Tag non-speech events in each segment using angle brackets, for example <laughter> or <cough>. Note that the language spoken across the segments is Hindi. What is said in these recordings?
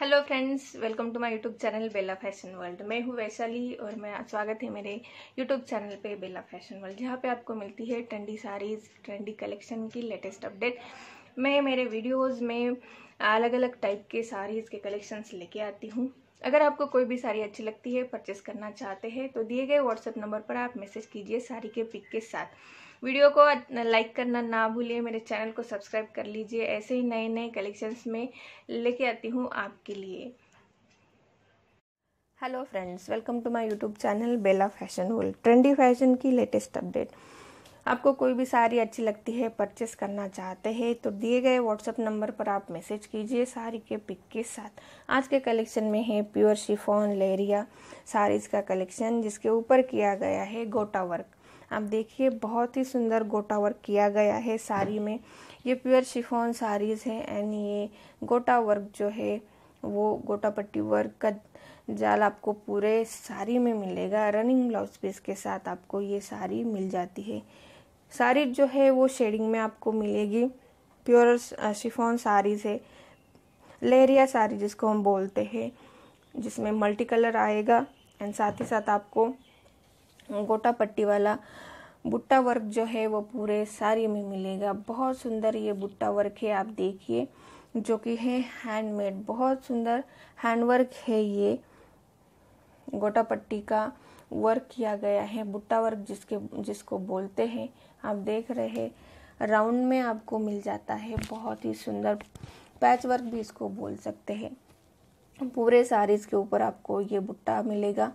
hello friends welcome to my YouTube channel Bela fashion world मैं हूँ वैशाली और मैं स्वागत है मेरे यूट्यूब चैनल पे बेला फैशन वर्ल्ड जहाँ पे आपको मिलती है ट्रेंडी साड़ीज़ ट्रेंडी कलेक्शन की लेटेस्ट अपडेट मैं मेरे वीडियोस में अलग अलग टाइप के साड़ीज़ के कलेक्शंस लेके आती हूँ अगर आपको कोई भी साड़ी अच्छी लगती है परचेस करना चाहते हैं तो दिए गए व्हाट्सएप नंबर पर आप मैसेज कीजिए साड़ी के पिक के साथ वीडियो को लाइक करना ना भूलिए मेरे चैनल को सब्सक्राइब कर लीजिए ऐसे ही नए नए कलेक्शंस में लेके आती हूँ आपके लिए hello friends welcome to my YouTube channel Bela fashion world trendy fashion की लेटेस्ट अपडेट आपको कोई भी साड़ी अच्छी लगती है परचेस करना चाहते हैं तो दिए गए व्हाट्सएप नंबर पर आप मैसेज कीजिए साड़ी के पिक के साथ आज के कलेक्शन में है प्योर शिफॉन लेरिया साड़ीज़ का कलेक्शन जिसके ऊपर किया गया है गोटा वर्क आप देखिए बहुत ही सुंदर गोटा वर्क किया गया है साड़ी में ये प्योर शिफॉन साड़ीज़ है एंड ये गोटा वर्क जो है वो गोटा पट्टी वर्क का जाल आपको पूरे साड़ी में मिलेगा रनिंग ब्लाउज पीस के साथ आपको ये साड़ी मिल जाती है साड़ी जो है वो शेडिंग में आपको मिलेगी प्योर शिफोन साड़ीज है लेरिया साड़ी जिसको हम बोलते हैं जिसमें मल्टी कलर आएगा एंड साथ ही साथ आपको गोटा पट्टी वाला बुट्टा वर्क जो है वो पूरे साड़ी में मिलेगा बहुत सुंदर ये बुट्टा वर्क है आप देखिए जो कि है हैंडमेड बहुत सुंदर हैंडवर्क है ये गोटा पट्टी का वर्क किया गया है बुट्टा वर्क जिसके जिसको बोलते हैं आप देख रहे हैं राउंड में आपको मिल जाता है बहुत ही सुंदर पैच वर्क भी इसको बोल सकते हैं पूरे साड़ीज़ के ऊपर आपको ये बुट्टा मिलेगा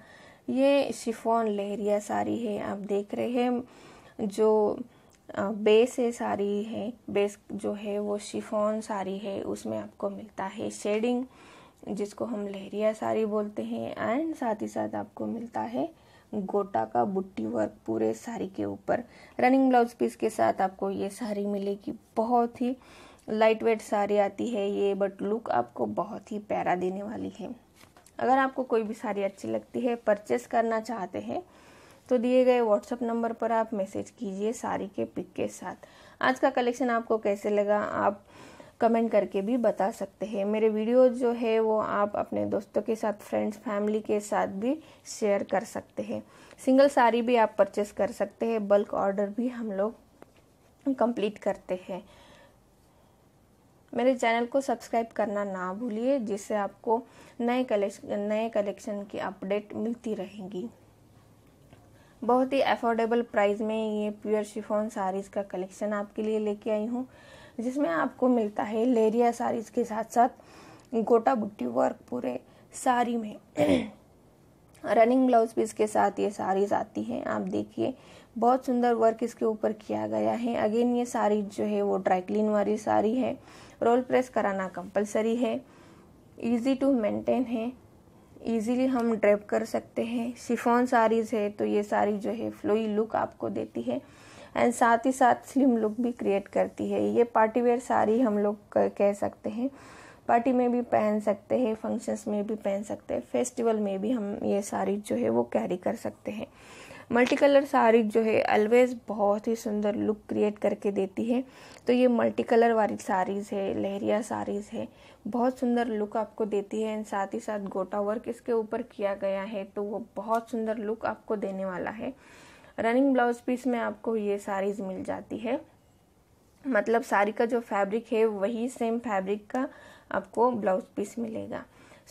ये शिफॉन लहरिया साड़ी है आप देख रहे हैं जो बेस है साड़ी है बेस जो है वो शिफॉन साड़ी है उसमें आपको मिलता है शेडिंग जिसको हम लहरिया साड़ी बोलते हैं एंड साथ ही साथ आपको मिलता है गोटा का बुट्टी वर्क पूरे साड़ी के ऊपर रनिंग ब्लाउज पीस के साथ आपको ये साड़ी मिलेगी बहुत ही लाइट वेट साड़ी आती है ये बट लुक आपको बहुत ही प्यारा देने वाली है अगर आपको कोई भी साड़ी अच्छी लगती है परचेस करना चाहते हैं तो दिए गए व्हाट्सअप नंबर पर आप मैसेज कीजिए साड़ी के पिक के साथ आज का कलेक्शन आपको कैसे लगा आप कमेंट करके भी बता सकते हैं मेरे वीडियो जो है वो आप अपने दोस्तों के साथ फ्रेंड्स फैमिली के साथ भी शेयर कर सकते हैं सिंगल साड़ी भी आप परचेस कर सकते हैं बल्क ऑर्डर भी हम लोग कंप्लीट करते हैं मेरे चैनल को सब्सक्राइब करना ना भूलिए जिससे आपको नए कलेक्शन नए कलेक्शन की अपडेट मिलती रहेगी बहुत ही अफोर्डेबल प्राइस में ये प्योर शिफॉन साड़ीज़ का कलेक्शन आपके लिए लेके आई हूँ जिसमें आपको मिलता है लेरिया साड़ीज के साथ साथ गोटा बुट्टी वर्क पूरे साड़ी में <clears throat> रनिंग ब्लाउज भी इसके साथ ये साड़ीज आती हैं आप देखिए बहुत सुंदर वर्क इसके ऊपर किया गया है अगेन ये साड़ी जो है वो ड्राई क्लीन वाली साड़ी है रोल प्रेस कराना कंपलसरी है इजी टू मेंटेन है इजीली हम ड्रेप कर सकते हैं शिफॉन साड़ीज़ है तो ये साड़ी जो है फ्लोई लुक आपको देती है एंड साथ ही साथ स्लिम लुक भी क्रिएट करती है ये पार्टी वेयर साड़ी हम लोग कह सकते हैं पार्टी में भी पहन सकते हैं फंक्शंस में भी पहन सकते हैं फेस्टिवल में भी हम ये साड़ी जो है वो कैरी कर सकते हैं मल्टी कलर साड़ी जो है ऑलवेज़ बहुत ही सुंदर लुक क्रिएट करके देती है तो ये मल्टी कलर वाली साड़ीज़ है लहरिया साड़ीज़ है बहुत सुंदर लुक आपको देती है एंड साथ ही साथ गोटा वर्क इसके ऊपर किया गया है तो वो बहुत सुंदर लुक आपको देने वाला है रनिंग ब्लाउज पीस में आपको ये साड़ीज़ मिल जाती है मतलब साड़ी का जो फैब्रिक है वही सेम फैब्रिक का आपको ब्लाउज पीस मिलेगा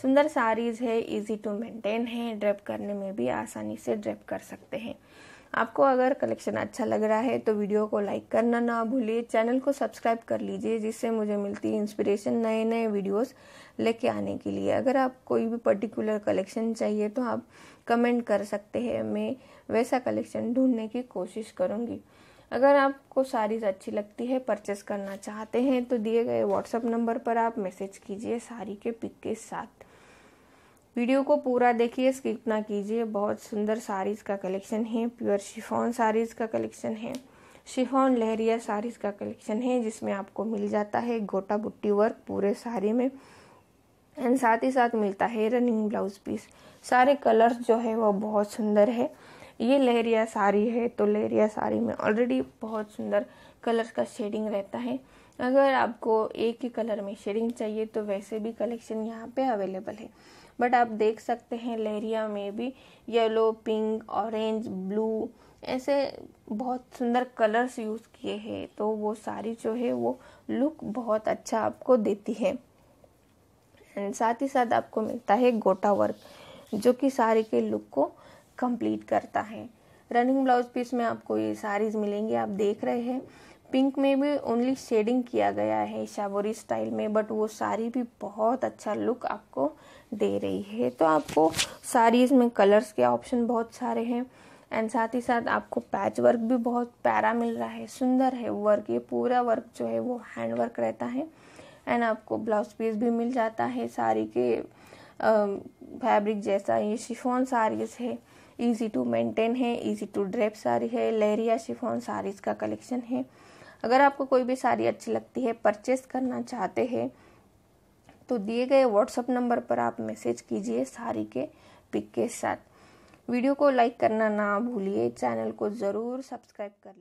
सुंदर साड़ीज़ है इजी टू मेंटेन है ड्रेप करने में भी आसानी से ड्रेप कर सकते हैं आपको अगर कलेक्शन अच्छा लग रहा है तो वीडियो को लाइक करना ना भूलिए चैनल को सब्सक्राइब कर लीजिए जिससे मुझे मिलती है इंस्पिरेशन नए नए वीडियोस लेके आने के लिए अगर आप कोई भी पर्टिकुलर कलेक्शन चाहिए तो आप कमेंट कर सकते हैं मैं वैसा कलेक्शन ढूंढने की कोशिश करूंगी अगर आपको साड़ीज़ अच्छी लगती है परचेस करना चाहते हैं तो दिए गए व्हाट्सएप नंबर पर आप मैसेज कीजिए साड़ी के पिक के साथ वीडियो को पूरा देखिए स्किप ना कीजिए बहुत सुंदर साड़ीज़ का कलेक्शन है प्योर शिफॉन साड़ीज़ का कलेक्शन है शिफॉन लहरिया साड़ीज़ का कलेक्शन है जिसमें आपको मिल जाता है गोटा बुट्टी वर्क पूरे साड़ी में एंड साथ ही साथ मिलता है रनिंग ब्लाउज पीस सारे कलर्स जो है वो बहुत सुंदर है ये लहरिया साड़ी है तो लहरिया साड़ी में ऑलरेडी बहुत सुंदर कलर का शेडिंग रहता है अगर आपको एक ही कलर में शेडिंग चाहिए तो वैसे भी कलेक्शन यहाँ पे अवेलेबल है बट आप देख सकते हैं लहरिया में भी येलो पिंक ऑरेंज ब्लू ऐसे बहुत सुंदर कलर्स यूज़ किए हैं तो वो साड़ी जो है वो लुक बहुत अच्छा आपको देती है एंड साथ ही साथ आपको मिलता है गोटा वर्क जो कि साड़ी के लुक को कंप्लीट करता है रनिंग ब्लाउज पीस में आपको ये साड़ीज़ मिलेंगी आप देख रहे हैं पिंक में भी ओनली शेडिंग किया गया है शाबोरी स्टाइल में बट वो साड़ी भी बहुत अच्छा लुक आपको दे रही है तो आपको साड़ीज़ में कलर्स के ऑप्शन बहुत सारे हैं एंड साथ ही साथ आपको पैच वर्क भी बहुत प्यारा मिल रहा है सुंदर है वर्क ये पूरा वर्क जो है वो हैंड वर्क रहता है एंड आपको ब्लाउज पीस भी मिल जाता है साड़ी के फैब्रिक जैसा ये शिफोन साड़ीज़ है ईजी टू मेंटेन है ईजी टू ड्रेप साड़ी है लहरिया शिफॉन साड़ीज़ का कलेक्शन है अगर आपको कोई भी साड़ी अच्छी लगती है परचेस करना चाहते हैं तो दिए गए व्हाट्सअप नंबर पर आप मैसेज कीजिए साड़ी के पिक के साथ वीडियो को लाइक करना ना भूलिए चैनल को ज़रूर सब्सक्राइब कर